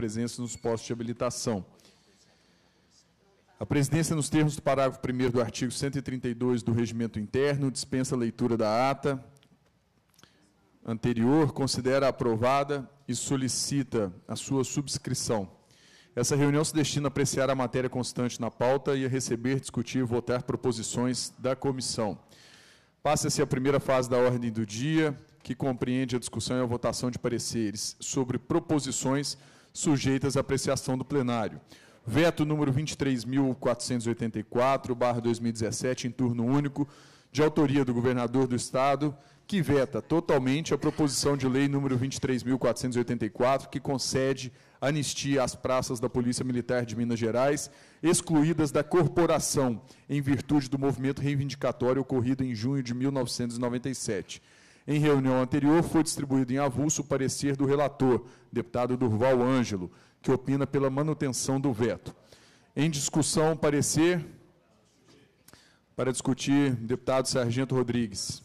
presença nos postos de habilitação. A presidência, nos termos do parágrafo 1 do artigo 132 do Regimento Interno, dispensa a leitura da ata anterior, considera aprovada e solicita a sua subscrição. Essa reunião se destina a apreciar a matéria constante na pauta e a receber, discutir e votar proposições da comissão. Passa-se a primeira fase da ordem do dia, que compreende a discussão e a votação de pareceres sobre proposições sujeitas à apreciação do plenário. Veto número 23.484/2017 em turno único, de autoria do governador do estado, que veta totalmente a proposição de lei número 23.484, que concede anistia às praças da Polícia Militar de Minas Gerais, excluídas da corporação, em virtude do movimento reivindicatório ocorrido em junho de 1997. Em reunião anterior, foi distribuído em avulso o parecer do relator, deputado Durval Ângelo, que opina pela manutenção do veto. Em discussão, parecer para discutir, deputado Sargento Rodrigues.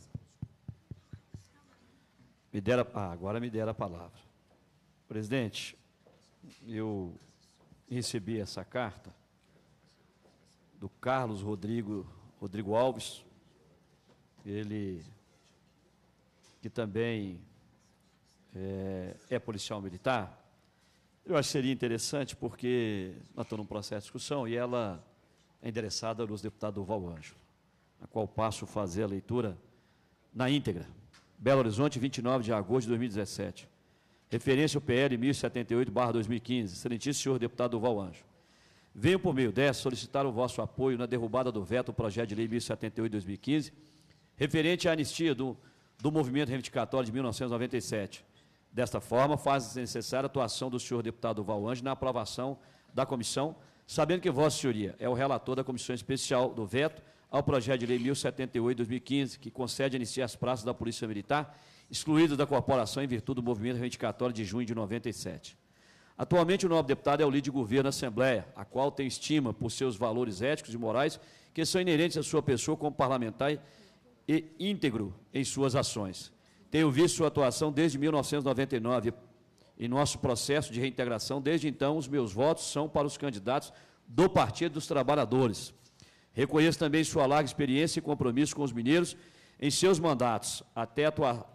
Me dera, ah, agora me dera a palavra. Presidente, eu recebi essa carta do Carlos Rodrigo, Rodrigo Alves. Ele que também é, é policial militar, eu acho que seria interessante porque nós estamos num processo de discussão e ela é endereçada aos deputados Val Ângelo, a qual passo a fazer a leitura na íntegra. Belo Horizonte, 29 de agosto de 2017. Referência ao PL 1078-2015. Excelentíssimo senhor deputado Val Ângelo. Venho por meio dessa solicitar o vosso apoio na derrubada do veto ao projeto de lei 1078-2015, referente à anistia do do movimento reivindicatório de 1997. Desta forma, faz necessária a atuação do senhor deputado Valange na aprovação da comissão, sabendo que Vossa Senhoria é o relator da comissão especial do veto ao projeto de lei 1078-2015, que concede iniciar as praças da Polícia Militar, excluídas da corporação em virtude do movimento reivindicatório de junho de 97. Atualmente, o novo deputado é o líder de governo da Assembleia, a qual tem estima por seus valores éticos e morais que são inerentes à sua pessoa como parlamentar e íntegro em suas ações. Tenho visto sua atuação desde 1999 em nosso processo de reintegração. Desde então, os meus votos são para os candidatos do Partido dos Trabalhadores. Reconheço também sua larga experiência e compromisso com os mineiros em seus mandatos até a, atua,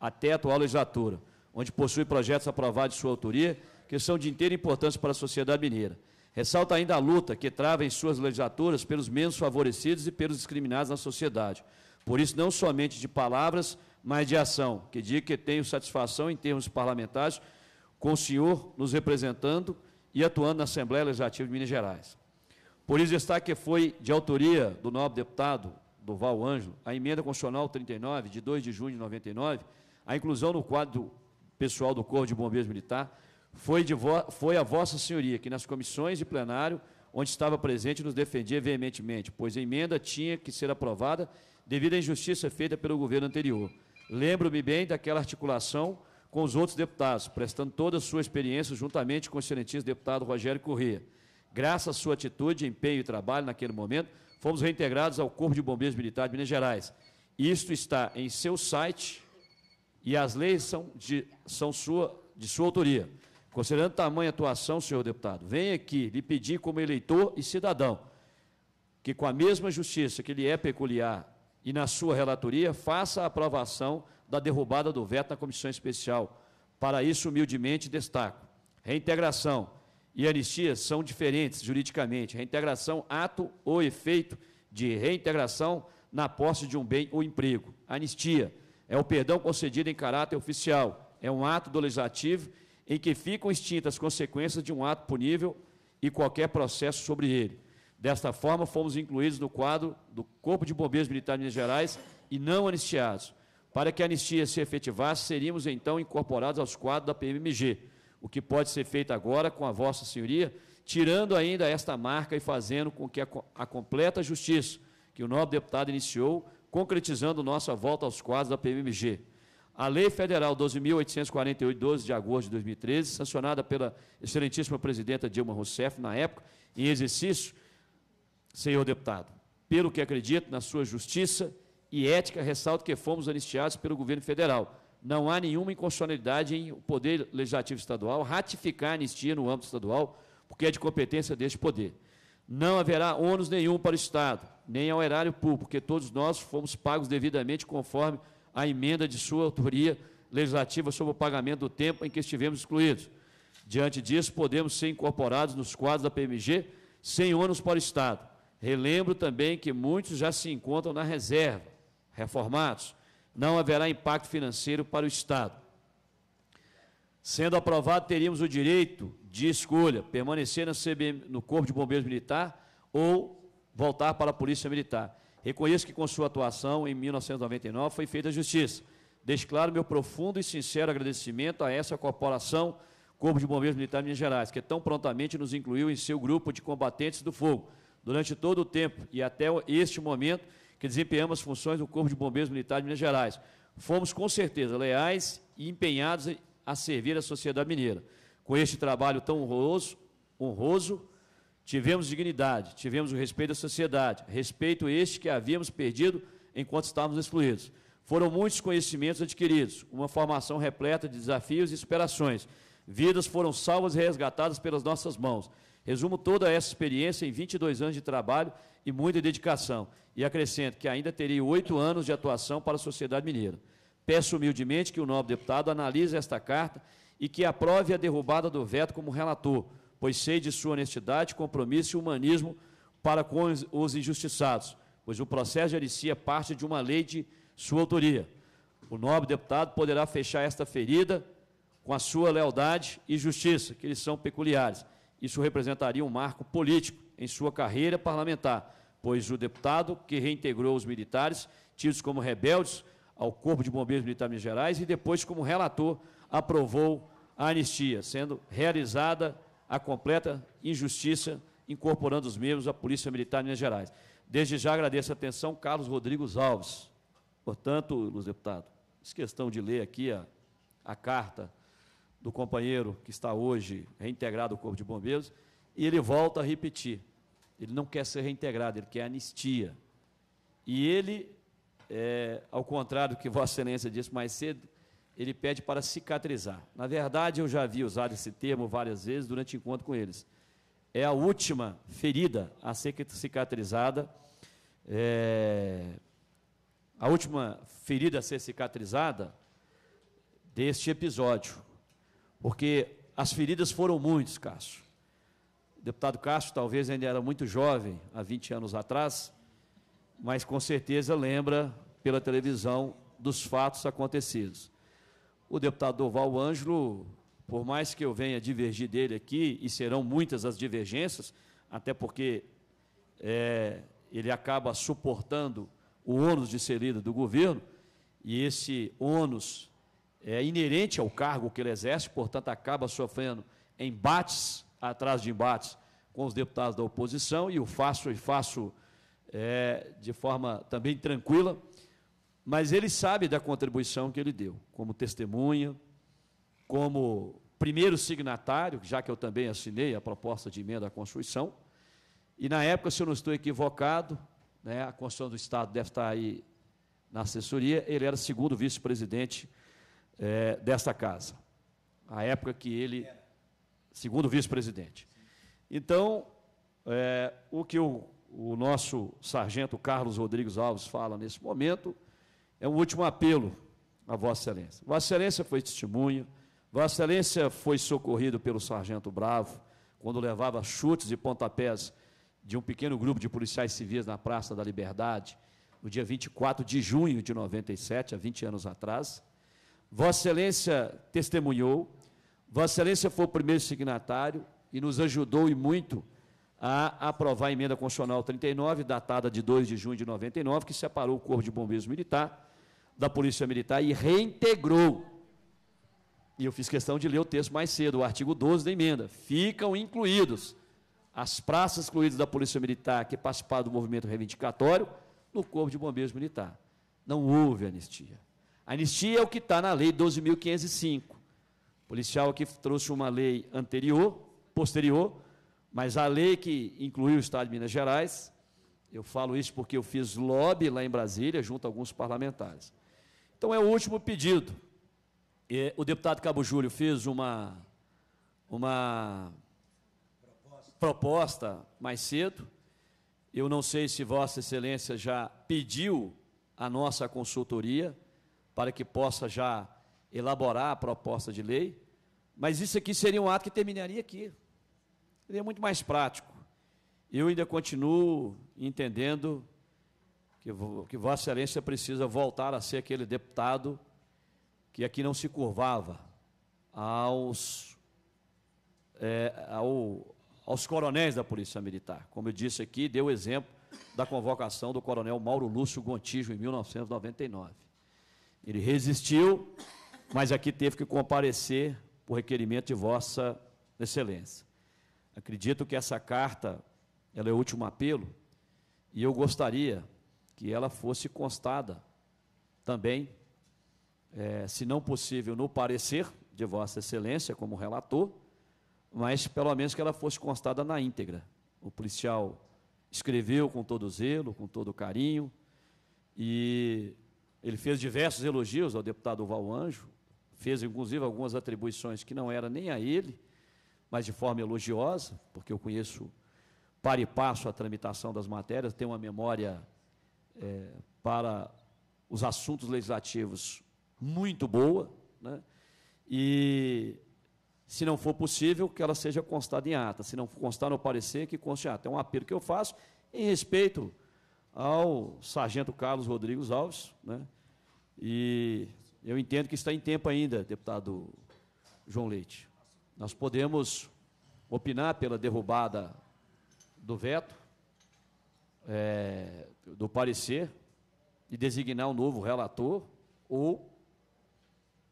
até a atual legislatura, onde possui projetos aprovados de sua autoria que são de inteira importância para a sociedade mineira. Ressalta ainda a luta que trava em suas legislaturas pelos menos favorecidos e pelos discriminados na sociedade. Por isso, não somente de palavras, mas de ação. Que digo que tenho satisfação em termos parlamentares com o senhor nos representando e atuando na Assembleia Legislativa de Minas Gerais. Por isso destaque que foi de autoria do nobre deputado Duval Ângelo a emenda constitucional 39, de 2 de junho de 99, a inclusão no quadro pessoal do Corpo de Bombeiros Militar, foi, de foi a vossa senhoria que nas comissões de plenário, onde estava presente, nos defendia veementemente, pois a emenda tinha que ser aprovada devido à injustiça feita pelo governo anterior. Lembro-me bem daquela articulação com os outros deputados, prestando toda a sua experiência juntamente com o excelentíssimo deputado Rogério Corrêa. Graças à sua atitude, empenho e trabalho naquele momento, fomos reintegrados ao Corpo de Bombeiros Militar de Minas Gerais. Isto está em seu site e as leis são de, são sua, de sua autoria. Considerando tamanha atuação, senhor deputado, venho aqui lhe pedir como eleitor e cidadão que com a mesma justiça que lhe é peculiar e, na sua relatoria, faça a aprovação da derrubada do veto na comissão especial. Para isso, humildemente destaco: reintegração e anistia são diferentes juridicamente. Reintegração, ato ou efeito de reintegração na posse de um bem ou emprego. Anistia é o perdão concedido em caráter oficial, é um ato do legislativo em que ficam extintas as consequências de um ato punível e qualquer processo sobre ele. Desta forma, fomos incluídos no quadro do Corpo de Bombeiros Militares de Minas Gerais e não anistiados. Para que a anistia se efetivasse, seríamos então incorporados aos quadros da PMMG, o que pode ser feito agora com a Vossa Senhoria, tirando ainda esta marca e fazendo com que a, a completa justiça que o nobre deputado iniciou, concretizando nossa volta aos quadros da PMMG. A Lei Federal 12.848, 12 de agosto de 2013, sancionada pela excelentíssima presidenta Dilma Rousseff, na época, em exercício, senhor deputado. Pelo que acredito na sua justiça e ética, ressalto que fomos anistiados pelo governo federal. Não há nenhuma inconstitucionalidade em o Poder Legislativo Estadual ratificar a anistia no âmbito estadual, porque é de competência deste poder. Não haverá ônus nenhum para o Estado, nem ao erário público, porque todos nós fomos pagos devidamente conforme a emenda de sua autoria legislativa sobre o pagamento do tempo em que estivemos excluídos. Diante disso, podemos ser incorporados nos quadros da PMG sem ônus para o Estado. Relembro também que muitos já se encontram na reserva, reformados. Não haverá impacto financeiro para o Estado. Sendo aprovado, teríamos o direito de escolha, permanecer no, no Corpo de Bombeiros Militar ou voltar para a Polícia Militar. Reconheço que com sua atuação em 1999 foi feita a justiça. Deixo claro meu profundo e sincero agradecimento a essa corporação, Corpo de Bombeiros Militar de Minas Gerais, que tão prontamente nos incluiu em seu grupo de combatentes do fogo durante todo o tempo e até este momento que desempenhamos funções do Corpo de Bombeiros Militar de Minas Gerais. Fomos, com certeza, leais e empenhados a servir a sociedade mineira. Com este trabalho tão honroso, honroso tivemos dignidade, tivemos o respeito da sociedade, respeito este que havíamos perdido enquanto estávamos excluídos. Foram muitos conhecimentos adquiridos, uma formação repleta de desafios e superações. Vidas foram salvas e resgatadas pelas nossas mãos. Resumo toda essa experiência em 22 anos de trabalho e muita dedicação. E acrescento que ainda terei oito anos de atuação para a sociedade mineira. Peço humildemente que o nobre deputado analise esta carta e que aprove a derrubada do veto como relator, pois sei de sua honestidade, compromisso e humanismo para com os injustiçados, pois o processo de alicia é parte de uma lei de sua autoria. O nobre deputado poderá fechar esta ferida com a sua lealdade e justiça, que eles são peculiares, isso representaria um marco político em sua carreira parlamentar, pois o deputado que reintegrou os militares, tidos como rebeldes, ao Corpo de Bombeiros Militares de Minas Gerais e depois, como relator, aprovou a anistia, sendo realizada a completa injustiça, incorporando os membros à Polícia Militar de Minas Gerais. Desde já agradeço a atenção, Carlos Rodrigues Alves. Portanto, Luz Deputado, fiz questão de ler aqui a, a carta do companheiro que está hoje reintegrado ao Corpo de Bombeiros, e ele volta a repetir. Ele não quer ser reintegrado, ele quer anistia. E ele, é, ao contrário do que Vossa Excelência disse mais cedo, ele pede para cicatrizar. Na verdade, eu já vi usado esse termo várias vezes durante encontro com eles. É a última ferida a ser cicatrizada, é, a última ferida a ser cicatrizada deste episódio porque as feridas foram muitas, Cássio. O deputado Cássio talvez ainda era muito jovem, há 20 anos atrás, mas com certeza lembra pela televisão dos fatos acontecidos. O deputado Doval Ângelo, por mais que eu venha divergir dele aqui, e serão muitas as divergências, até porque é, ele acaba suportando o ônus de ser líder do governo, e esse ônus é inerente ao cargo que ele exerce, portanto, acaba sofrendo embates atrás de embates com os deputados da oposição, e o faço e faço é, de forma também tranquila, mas ele sabe da contribuição que ele deu, como testemunha, como primeiro signatário, já que eu também assinei a proposta de emenda à Constituição, e na época, se eu não estou equivocado, né, a Constituição do Estado deve estar aí na assessoria, ele era segundo vice-presidente é, desta casa, a época que ele, segundo vice-presidente. Então, é, o que o, o nosso sargento Carlos Rodrigues Alves fala nesse momento é um último apelo a Vossa Excelência. Vossa Excelência foi testemunha, Vossa Excelência foi socorrido pelo sargento Bravo, quando levava chutes e pontapés de um pequeno grupo de policiais civis na Praça da Liberdade, no dia 24 de junho de 97, há 20 anos atrás. Vossa Excelência testemunhou, Vossa Excelência foi o primeiro signatário e nos ajudou e muito a aprovar a emenda constitucional 39, datada de 2 de junho de 99, que separou o Corpo de Bombeiros Militar da Polícia Militar e reintegrou. E eu fiz questão de ler o texto mais cedo, o artigo 12 da emenda. Ficam incluídos as praças excluídas da Polícia Militar que participaram do movimento reivindicatório no Corpo de Bombeiros Militar. Não houve anistia. Anistia é o que está na lei 12.505. O policial aqui trouxe uma lei anterior, posterior, mas a lei que incluiu o Estado de Minas Gerais, eu falo isso porque eu fiz lobby lá em Brasília, junto a alguns parlamentares. Então é o último pedido. o deputado Cabo Júlio fez uma, uma proposta. proposta mais cedo. Eu não sei se Vossa Excelência já pediu a nossa consultoria para que possa já elaborar a proposta de lei, mas isso aqui seria um ato que terminaria aqui. Seria muito mais prático. Eu ainda continuo entendendo que, que Vossa Excelência precisa voltar a ser aquele deputado que aqui não se curvava aos, é, ao, aos coronéis da Polícia Militar. Como eu disse aqui, deu o exemplo da convocação do coronel Mauro Lúcio Gontijo em 1999. Ele resistiu, mas aqui teve que comparecer por requerimento de Vossa Excelência. Acredito que essa carta ela é o último apelo e eu gostaria que ela fosse constada também, é, se não possível, no parecer de Vossa Excelência como relator, mas pelo menos que ela fosse constada na íntegra. O policial escreveu com todo zelo, com todo carinho e ele fez diversos elogios ao deputado Val Anjo, fez inclusive algumas atribuições que não era nem a ele, mas de forma elogiosa, porque eu conheço para e passo a tramitação das matérias, tenho uma memória é, para os assuntos legislativos muito boa, né? e se não for possível, que ela seja constada em ata, se não constar no parecer, que conste em ata. É um apelo que eu faço em respeito ao sargento Carlos Rodrigues Alves, né? E eu entendo que está em tempo ainda, deputado João Leite. Nós podemos opinar pela derrubada do veto, é, do parecer, e designar um novo relator, ou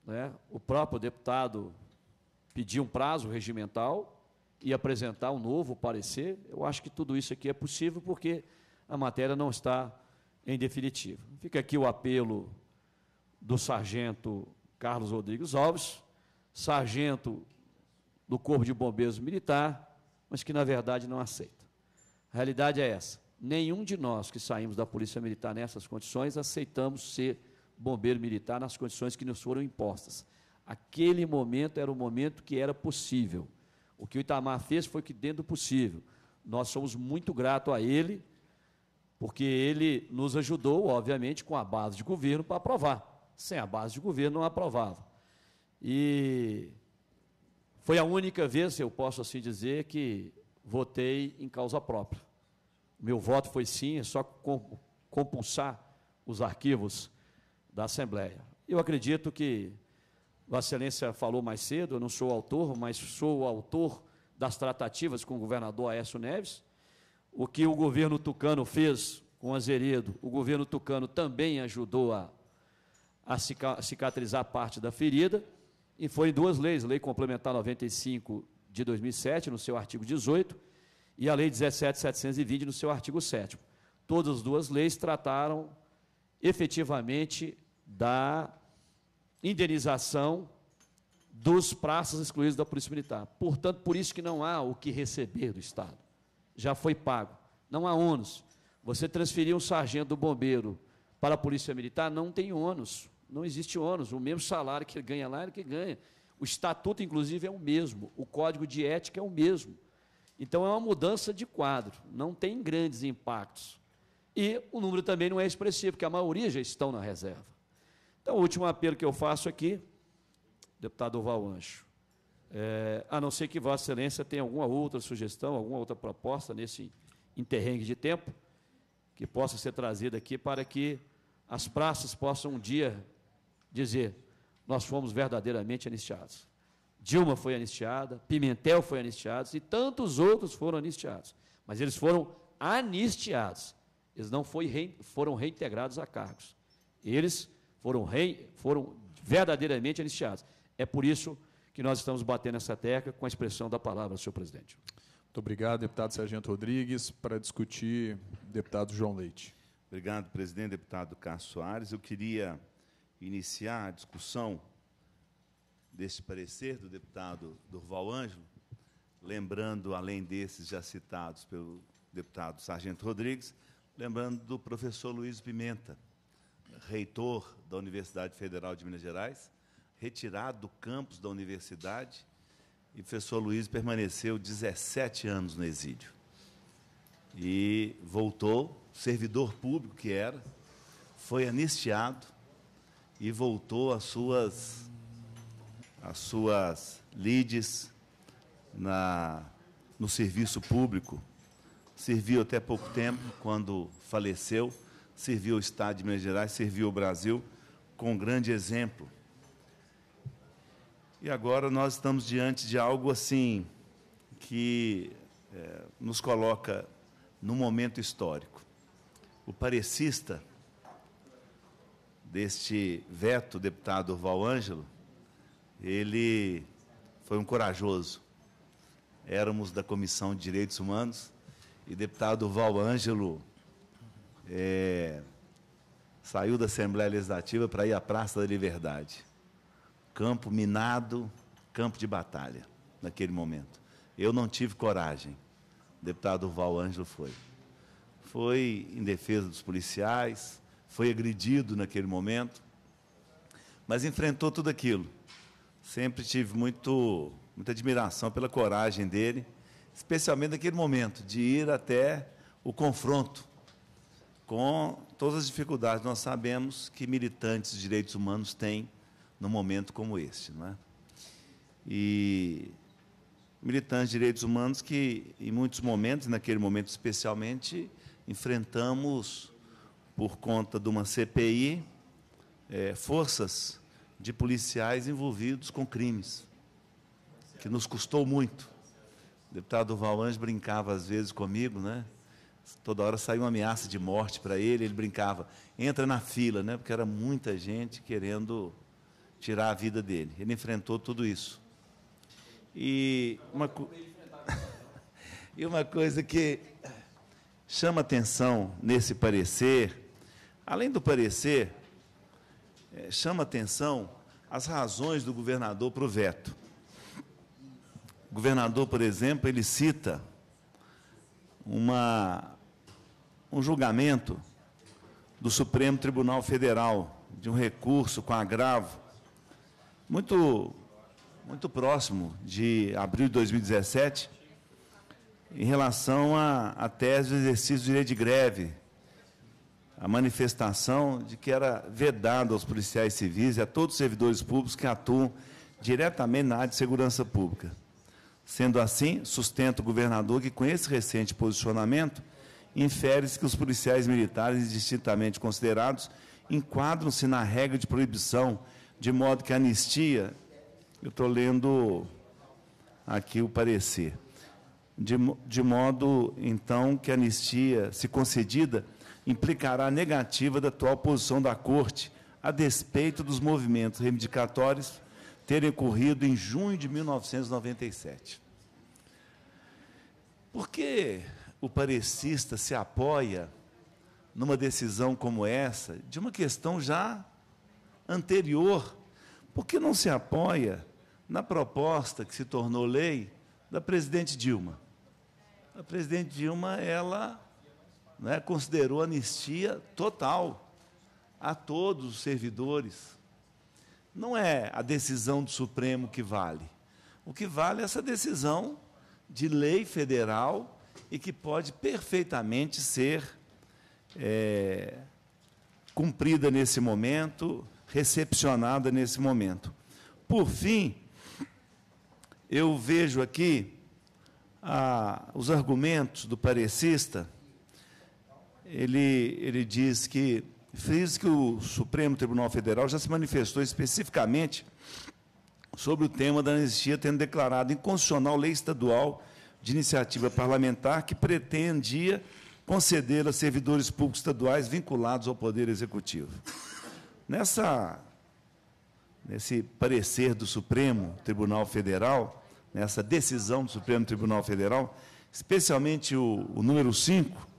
né, o próprio deputado pedir um prazo regimental e apresentar um novo parecer. Eu acho que tudo isso aqui é possível, porque a matéria não está em definitivo. Fica aqui o apelo do sargento Carlos Rodrigues Alves, sargento do Corpo de Bombeiros Militar, mas que na verdade não aceita. A realidade é essa. Nenhum de nós que saímos da Polícia Militar nessas condições aceitamos ser bombeiro militar nas condições que nos foram impostas. Aquele momento era o momento que era possível. O que o Itamar fez foi que, dentro do possível, nós somos muito gratos a ele, porque ele nos ajudou, obviamente, com a base de governo para aprovar. Sem a base de governo não aprovava. E foi a única vez, eu posso assim dizer, que votei em causa própria. Meu voto foi sim, é só compulsar os arquivos da Assembleia. Eu acredito que Vossa Excelência falou mais cedo, eu não sou autor, mas sou autor das tratativas com o governador Aécio Neves. O que o governo tucano fez com Azeredo, o governo tucano também ajudou a a cicatrizar parte da ferida, e em duas leis, a Lei Complementar 95 de 2007, no seu artigo 18, e a Lei 17720, no seu artigo 7. Todas as duas leis trataram efetivamente da indenização dos praças excluídos da Polícia Militar. Portanto, por isso que não há o que receber do Estado. Já foi pago. Não há ônus. Você transferir um sargento do bombeiro para a Polícia Militar não tem ônus não existe ônus. O mesmo salário que ele ganha lá, é o que ganha. O estatuto, inclusive, é o mesmo. O código de ética é o mesmo. Então, é uma mudança de quadro. Não tem grandes impactos. E o número também não é expressivo, porque a maioria já estão na reserva. Então, o último apelo que eu faço aqui, deputado Oval Ancho, é, a não ser que Vossa Excelência tenha alguma outra sugestão, alguma outra proposta nesse interrengue de tempo, que possa ser trazida aqui para que as praças possam um dia dizer: nós fomos verdadeiramente anistiados. Dilma foi anistiada, Pimentel foi anistiado e tantos outros foram anistiados. Mas eles foram anistiados. Eles não foi, foram reintegrados a cargos. Eles foram, rei, foram verdadeiramente anistiados. É por isso que nós estamos batendo essa tecla com a expressão da palavra, senhor presidente. Muito obrigado, deputado Sargento Rodrigues, para discutir deputado João Leite. Obrigado, presidente, deputado Carlos Soares. Eu queria iniciar a discussão deste parecer do deputado Durval Ângelo, lembrando, além desses já citados pelo deputado Sargento Rodrigues, lembrando do professor Luiz Pimenta, reitor da Universidade Federal de Minas Gerais, retirado do campus da universidade, e o professor Luiz permaneceu 17 anos no exílio. E voltou, servidor público que era, foi anistiado, e voltou às suas, às suas lides na, no serviço público. Serviu até pouco tempo, quando faleceu, serviu o Estado de Minas Gerais, serviu o Brasil, com um grande exemplo. E agora nós estamos diante de algo assim que é, nos coloca num momento histórico. O parecista deste veto, deputado Orval Ângelo, ele foi um corajoso. Éramos da Comissão de Direitos Humanos e deputado Val Ângelo é, saiu da Assembleia Legislativa para ir à Praça da Liberdade. Campo minado, campo de batalha, naquele momento. Eu não tive coragem. O deputado Val Ângelo foi. Foi em defesa dos policiais, foi agredido naquele momento, mas enfrentou tudo aquilo. Sempre tive muito, muita admiração pela coragem dele, especialmente naquele momento de ir até o confronto com todas as dificuldades nós sabemos que militantes de direitos humanos têm num momento como este, não é? E militantes de direitos humanos que, em muitos momentos, naquele momento especialmente, enfrentamos por conta de uma CPI, é, forças de policiais envolvidos com crimes, que nos custou muito. O deputado Valange brincava às vezes comigo, né? Toda hora saiu uma ameaça de morte para ele, ele brincava, entra na fila, né? Porque era muita gente querendo tirar a vida dele. Ele enfrentou tudo isso. E uma, e uma coisa que chama atenção nesse parecer Além do parecer, é, chama atenção as razões do governador para o veto. O governador, por exemplo, ele cita uma, um julgamento do Supremo Tribunal Federal de um recurso com agravo muito, muito próximo de abril de 2017 em relação à tese do exercício do direito de greve a manifestação de que era vedado aos policiais civis e a todos os servidores públicos que atuam diretamente na área de segurança pública. Sendo assim, sustenta o governador que, com esse recente posicionamento, infere-se que os policiais militares distintamente considerados enquadram-se na regra de proibição, de modo que a anistia, eu estou lendo aqui o parecer, de, de modo, então, que a anistia, se concedida, implicará negativa da atual posição da Corte, a despeito dos movimentos reivindicatórios terem ocorrido em junho de 1997. Por que o parecista se apoia numa decisão como essa, de uma questão já anterior? Por que não se apoia na proposta que se tornou lei da presidente Dilma? A presidente Dilma, ela né, considerou anistia total a todos os servidores. Não é a decisão do Supremo que vale. O que vale é essa decisão de lei federal e que pode perfeitamente ser é, cumprida nesse momento, recepcionada nesse momento. Por fim, eu vejo aqui ah, os argumentos do parecista ele, ele diz que diz que o Supremo Tribunal Federal já se manifestou especificamente sobre o tema da anistia, tendo declarado inconstitucional lei estadual de iniciativa parlamentar que pretendia conceder a servidores públicos estaduais vinculados ao Poder Executivo. Nessa, nesse parecer do Supremo Tribunal Federal, nessa decisão do Supremo Tribunal Federal, especialmente o, o número 5,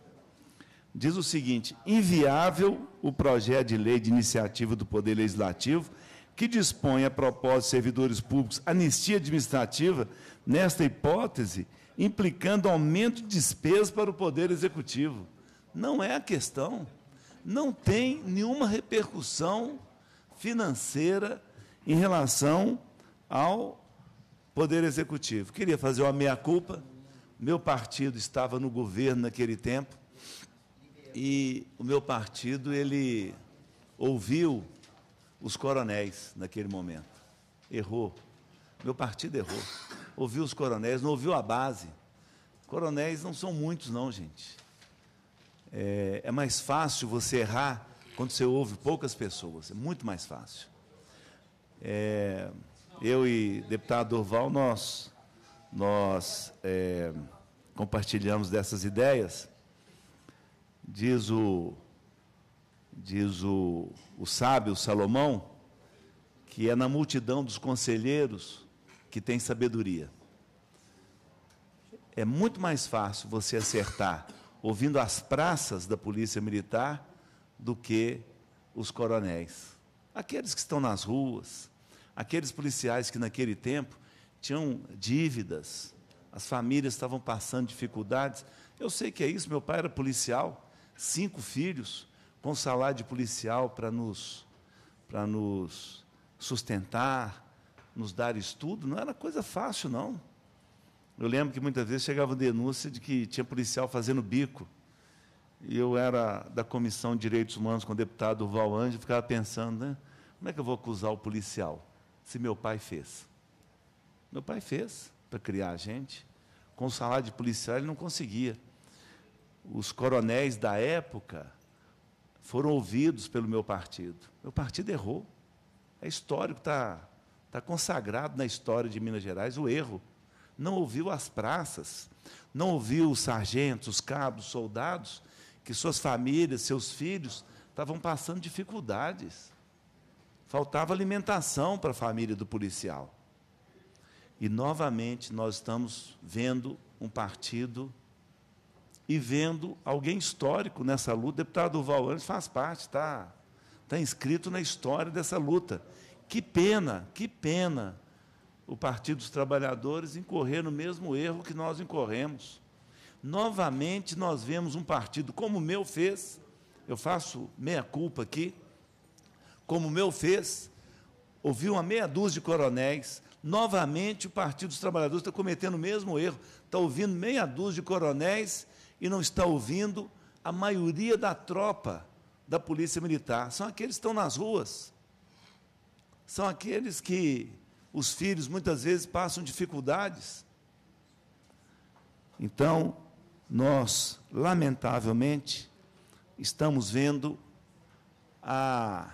diz o seguinte: inviável o projeto de lei de iniciativa do Poder Legislativo que dispõe a propósito de servidores públicos anistia administrativa, nesta hipótese, implicando aumento de despesas para o Poder Executivo. Não é a questão. Não tem nenhuma repercussão financeira em relação ao Poder Executivo. Queria fazer uma meia-culpa. Meu partido estava no governo naquele tempo e o meu partido ele ouviu os coronéis naquele momento. Errou. Meu partido errou. Ouviu os coronéis, não ouviu a base. Coronéis não são muitos, não, gente. É, é mais fácil você errar quando você ouve poucas pessoas. É muito mais fácil. É, eu e deputado Orval nós, nós é, compartilhamos dessas ideias. Diz o, diz o, o sábio Salomão que é na multidão dos conselheiros que tem sabedoria. É muito mais fácil você acertar ouvindo as praças da polícia militar do que os coronéis. Aqueles que estão nas ruas, aqueles policiais que naquele tempo tinham dívidas, as famílias estavam passando dificuldades. Eu sei que é isso, meu pai era policial cinco filhos, com salário de policial para nos, para nos sustentar, nos dar estudo, não era coisa fácil, não. Eu lembro que muitas vezes chegava denúncia de que tinha policial fazendo bico. E eu era da Comissão de Direitos Humanos com o deputado Val Anjo, ficava pensando, né? Como é que eu vou acusar o policial se meu pai fez? Meu pai fez para criar a gente. Com o salário de policial ele não conseguia os coronéis da época foram ouvidos pelo meu partido. Meu partido errou. É histórico, está tá consagrado na história de Minas Gerais o erro. Não ouviu as praças, não ouviu os sargentos, os cabos, os soldados, que suas famílias, seus filhos estavam passando dificuldades. Faltava alimentação para a família do policial. E novamente nós estamos vendo um partido e vendo alguém histórico nessa luta. O deputado Valandes faz parte, está tá inscrito na história dessa luta. Que pena, que pena o Partido dos Trabalhadores incorrer no mesmo erro que nós incorremos. Novamente, nós vemos um partido como o meu fez, eu faço meia-culpa aqui, como o meu fez, ouvir uma meia dúzia de coronéis, novamente o Partido dos Trabalhadores está cometendo o mesmo erro, está ouvindo meia dúzia de coronéis e não está ouvindo a maioria da tropa da Polícia Militar. São aqueles que estão nas ruas. São aqueles que os filhos muitas vezes passam dificuldades. Então, nós, lamentavelmente, estamos vendo a,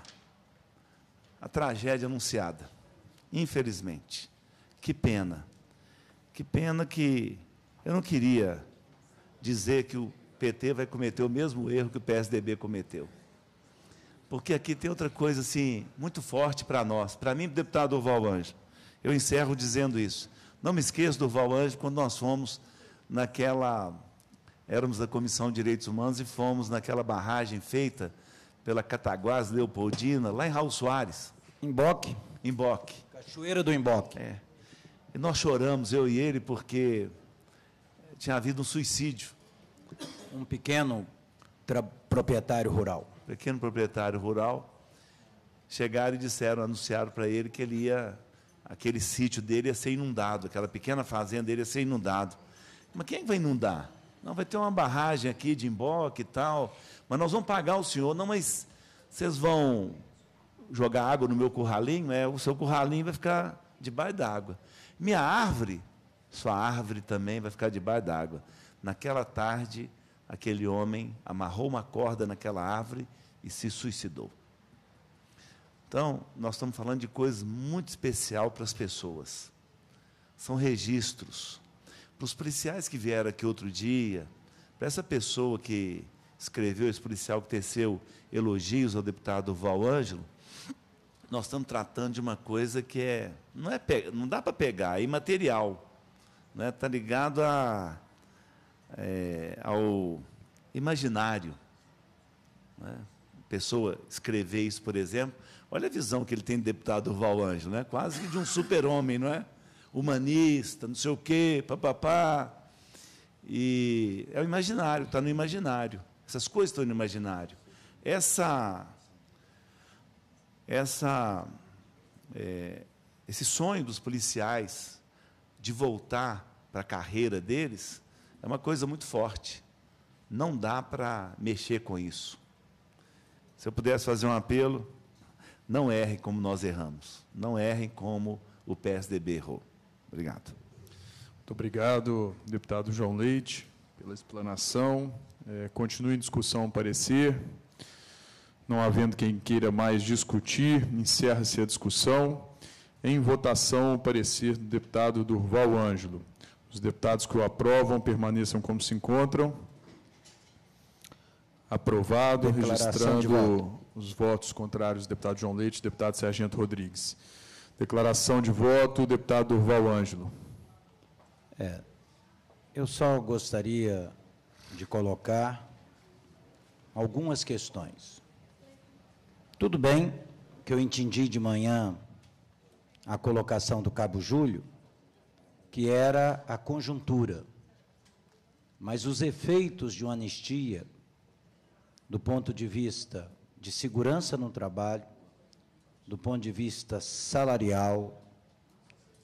a tragédia anunciada. Infelizmente. Que pena. Que pena que eu não queria dizer que o PT vai cometer o mesmo erro que o PSDB cometeu. Porque aqui tem outra coisa assim muito forte para nós. Para mim, deputado Durval Anjo, eu encerro dizendo isso. Não me esqueço do Durval Anjo quando nós fomos naquela éramos da Comissão de Direitos Humanos e fomos naquela barragem feita pela Cataguás Leopoldina, lá em Raul Soares. Emboque. Emboque. Cachoeira do Emboque. É. E nós choramos, eu e ele, porque tinha havido um suicídio. Um pequeno proprietário rural. Pequeno proprietário rural. Chegaram e disseram, anunciaram para ele que ele ia, aquele sítio dele ia ser inundado, aquela pequena fazenda dele ia ser inundado. Mas quem é vai inundar? Não, vai ter uma barragem aqui de emboque e tal, mas nós vamos pagar o senhor. Não, mas vocês vão jogar água no meu curralinho? É, o seu curralinho vai ficar debaixo d'água. Minha árvore sua árvore também vai ficar debaixo d'água. Naquela tarde, aquele homem amarrou uma corda naquela árvore e se suicidou. Então, nós estamos falando de coisas muito especial para as pessoas. São registros. Para os policiais que vieram aqui outro dia, para essa pessoa que escreveu, esse policial que teceu elogios ao deputado Val Ângelo, nós estamos tratando de uma coisa que é não, é, não dá para pegar, é imaterial está né, ligado a, é, ao imaginário. Né? Pessoa escrever isso, por exemplo, olha a visão que ele tem do deputado Val Ângelo, né? quase de um super-homem, não é? Humanista, não sei o quê, papapá. E é o imaginário, está no imaginário. Essas coisas estão no imaginário. Essa, essa, é, esse sonho dos policiais de voltar para a carreira deles é uma coisa muito forte. Não dá para mexer com isso. Se eu pudesse fazer um apelo, não errem como nós erramos. Não errem como o PSDB errou. Obrigado. Muito obrigado, deputado João Leite, pela explanação. É, continue em discussão o parecer. Não havendo quem queira mais discutir, encerra-se a discussão. Em votação, o parecer do deputado Durval Ângelo. Os deputados que o aprovam permaneçam como se encontram. Aprovado, Declaração registrando os votos contrários do deputado João Leite e deputado Sargento Rodrigues. Declaração de voto, deputado Durval Ângelo. É, eu só gostaria de colocar algumas questões. Tudo bem que eu entendi de manhã a colocação do Cabo Júlio, que era a conjuntura. Mas os efeitos de uma anistia, do ponto de vista de segurança no trabalho, do ponto de vista salarial,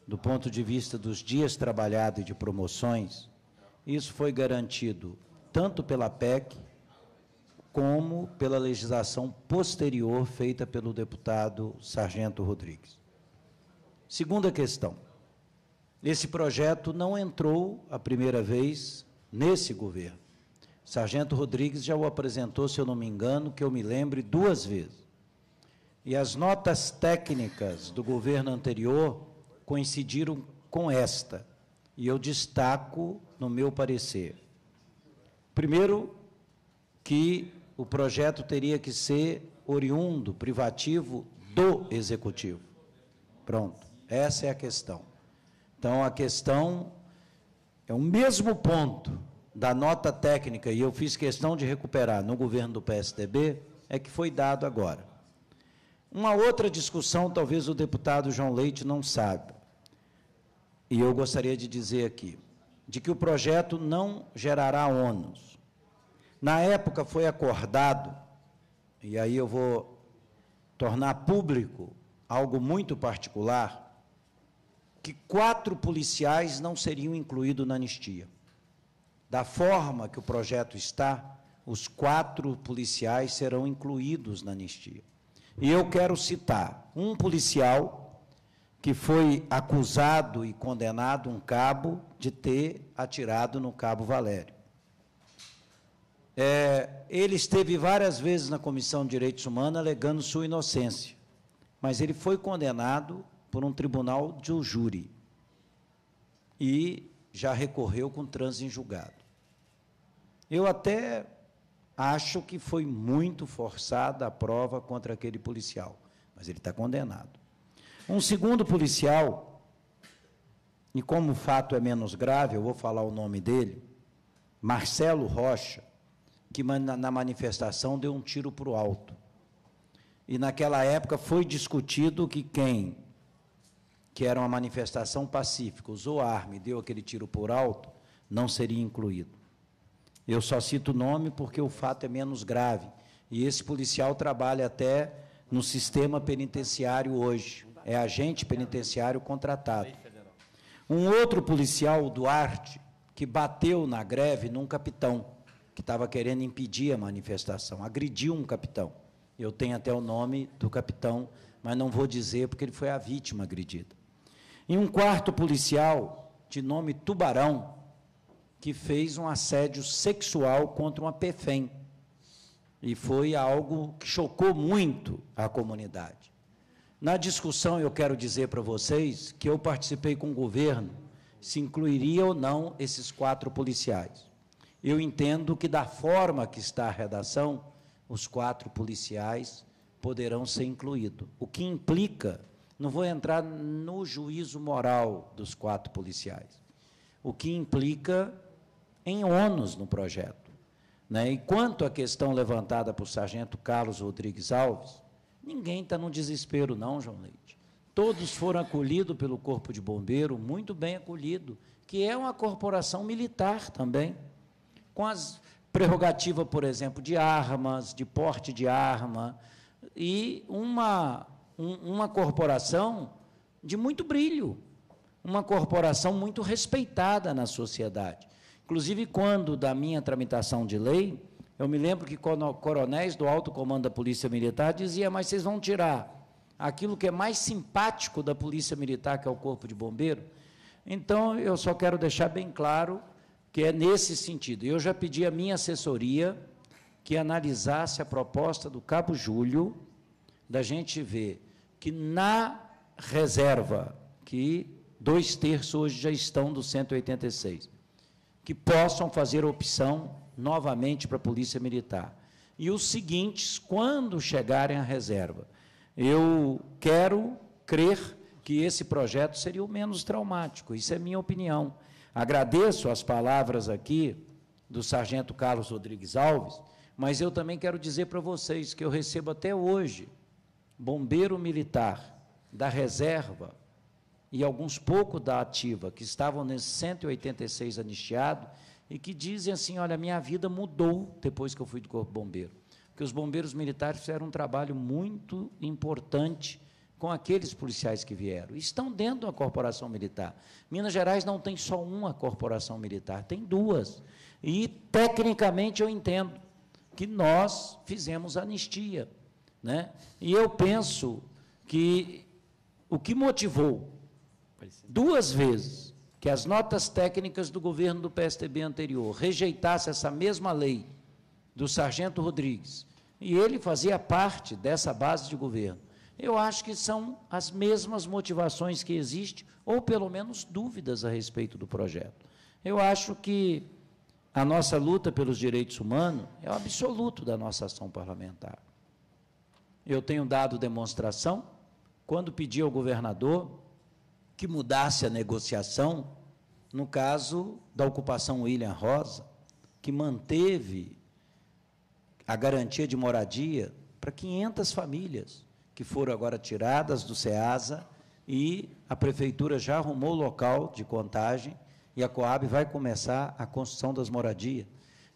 do ponto de vista dos dias trabalhados e de promoções, isso foi garantido tanto pela PEC como pela legislação posterior feita pelo deputado Sargento Rodrigues. Segunda questão. Esse projeto não entrou a primeira vez nesse governo. Sargento Rodrigues já o apresentou, se eu não me engano, que eu me lembre, duas vezes. E as notas técnicas do governo anterior coincidiram com esta. E eu destaco no meu parecer. Primeiro, que o projeto teria que ser oriundo, privativo do executivo. Pronto. Essa é a questão. Então, a questão é o mesmo ponto da nota técnica, e eu fiz questão de recuperar no governo do PSDB, é que foi dado agora. Uma outra discussão, talvez o deputado João Leite não saiba, e eu gostaria de dizer aqui, de que o projeto não gerará ônus. Na época foi acordado, e aí eu vou tornar público algo muito particular, que quatro policiais não seriam incluídos na anistia. Da forma que o projeto está, os quatro policiais serão incluídos na anistia. E eu quero citar um policial que foi acusado e condenado, um cabo, de ter atirado no cabo Valério. É, ele esteve várias vezes na Comissão de Direitos Humanos alegando sua inocência, mas ele foi condenado por um tribunal de um júri e já recorreu com trânsito em julgado. Eu até acho que foi muito forçada a prova contra aquele policial, mas ele está condenado. Um segundo policial, e como o fato é menos grave, eu vou falar o nome dele, Marcelo Rocha, que na manifestação deu um tiro para o alto. E naquela época foi discutido que quem que era uma manifestação pacífica, usou arma e deu aquele tiro por alto, não seria incluído. Eu só cito o nome porque o fato é menos grave. E esse policial trabalha até no sistema penitenciário hoje. É agente penitenciário contratado. Um outro policial, o Duarte, que bateu na greve num capitão que estava querendo impedir a manifestação, agrediu um capitão. Eu tenho até o nome do capitão, mas não vou dizer porque ele foi a vítima agredida. E um quarto policial, de nome Tubarão, que fez um assédio sexual contra uma PFEM. E foi algo que chocou muito a comunidade. Na discussão, eu quero dizer para vocês que eu participei com o governo se incluiria ou não esses quatro policiais. Eu entendo que, da forma que está a redação, os quatro policiais poderão ser incluídos, o que implica não vou entrar no juízo moral dos quatro policiais, o que implica em ônus no projeto. Né? E quanto à questão levantada por sargento Carlos Rodrigues Alves, ninguém está no desespero, não, João Leite. Todos foram acolhidos pelo Corpo de Bombeiro, muito bem acolhido, que é uma corporação militar também, com as prerrogativas, por exemplo, de armas, de porte de arma, e uma um, uma corporação de muito brilho, uma corporação muito respeitada na sociedade. Inclusive, quando da minha tramitação de lei, eu me lembro que coronéis do alto comando da Polícia Militar dizia: mas vocês vão tirar aquilo que é mais simpático da Polícia Militar, que é o Corpo de Bombeiro. Então, eu só quero deixar bem claro que é nesse sentido. Eu já pedi à minha assessoria que analisasse a proposta do Cabo Júlio, da gente ver que na reserva, que dois terços hoje já estão dos 186, que possam fazer opção novamente para a Polícia Militar. E os seguintes, quando chegarem à reserva. Eu quero crer que esse projeto seria o menos traumático, isso é minha opinião. Agradeço as palavras aqui do sargento Carlos Rodrigues Alves, mas eu também quero dizer para vocês que eu recebo até hoje bombeiro militar da reserva e alguns pouco da ativa, que estavam nesses 186 anistiados, e que dizem assim: olha, minha vida mudou depois que eu fui do Corpo Bombeiro. Porque os bombeiros militares fizeram um trabalho muito importante com aqueles policiais que vieram. Estão dentro da corporação militar. Minas Gerais não tem só uma corporação militar, tem duas. E, tecnicamente, eu entendo que nós fizemos anistia. Né? E eu penso que o que motivou duas vezes que as notas técnicas do governo do PSTB anterior rejeitasse essa mesma lei do Sargento Rodrigues, e ele fazia parte dessa base de governo. Eu acho que são as mesmas motivações que existem, ou pelo menos dúvidas a respeito do projeto. Eu acho que a nossa luta pelos direitos humanos é o absoluto da nossa ação parlamentar. Eu tenho dado demonstração. Quando pedi ao governador que mudasse a negociação, no caso da ocupação William Rosa, que manteve a garantia de moradia para 500 famílias que foram agora tiradas do SEASA e a prefeitura já arrumou o local de contagem e a Coab vai começar a construção das moradias.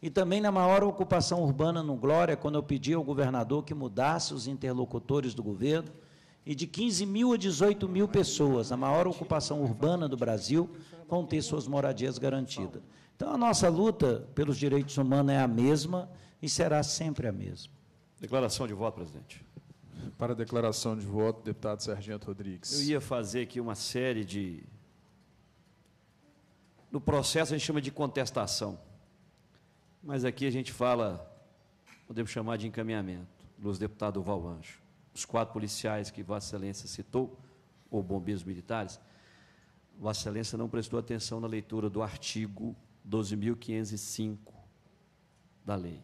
E também na maior ocupação urbana no Glória, quando eu pedi ao governador que mudasse os interlocutores do governo, e de 15 mil a 18 mil pessoas, a maior ocupação urbana do Brasil, vão ter suas moradias garantidas. Então, a nossa luta pelos direitos humanos é a mesma e será sempre a mesma. Declaração de voto, presidente. Para a declaração de voto, deputado Sargento Rodrigues. Eu ia fazer aqui uma série de. No processo a gente chama de contestação. Mas aqui a gente fala, podemos chamar de encaminhamento, dos deputado Valancho, Os quatro policiais que Vossa Excelência citou, ou bombeiros militares, Vossa Excelência não prestou atenção na leitura do artigo 12.505 da lei.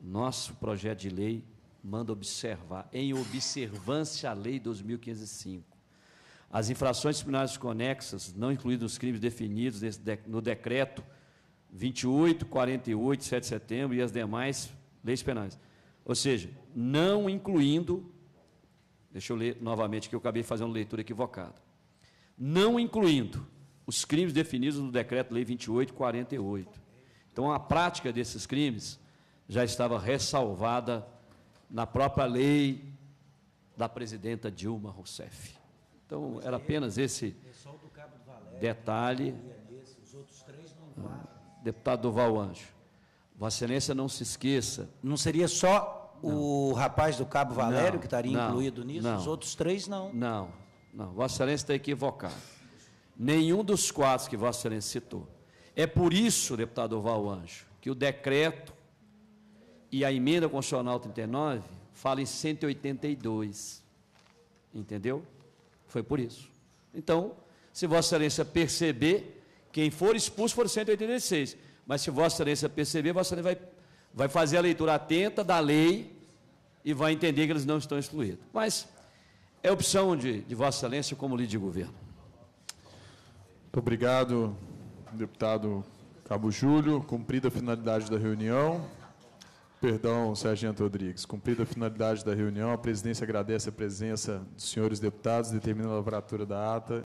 Nosso projeto de lei manda observar, em observância à lei 2.505. As infrações disciplinares conexas, não incluídas nos crimes definidos no decreto 28, 48, 7 de setembro e as demais leis penais. Ou seja, não incluindo, deixa eu ler novamente, que eu acabei fazendo leitura equivocada, não incluindo os crimes definidos no Decreto-Lei 2848. Então, a prática desses crimes já estava ressalvada na própria lei da presidenta Dilma Rousseff. Então, era apenas esse é detalhe. Os outros três não deputado Duval Anjo, Vossa Excelência não se esqueça. Não seria só não. o rapaz do Cabo Valério não, que estaria não, incluído nisso? Os outros três não. Não, não. Vossa Excelência está equivocado. Nenhum dos quatro que Vossa Excelência citou. É por isso, deputado Duval Anjo, que o decreto e a emenda constitucional 39 fala em 182. Entendeu? Foi por isso. Então, se Vossa Excelência perceber, quem for expulso for 186. Mas se Vossa Excelência perceber, Vossa Excelência vai, vai fazer a leitura atenta da lei e vai entender que eles não estão excluídos. Mas é opção de, de Vossa Excelência como líder de governo. Muito obrigado, deputado Cabo Júlio. Cumprida a finalidade da reunião. Perdão, Sargento Rodrigues. Cumprida a finalidade da reunião, a presidência agradece a presença dos senhores deputados, determina a lavratura da ata.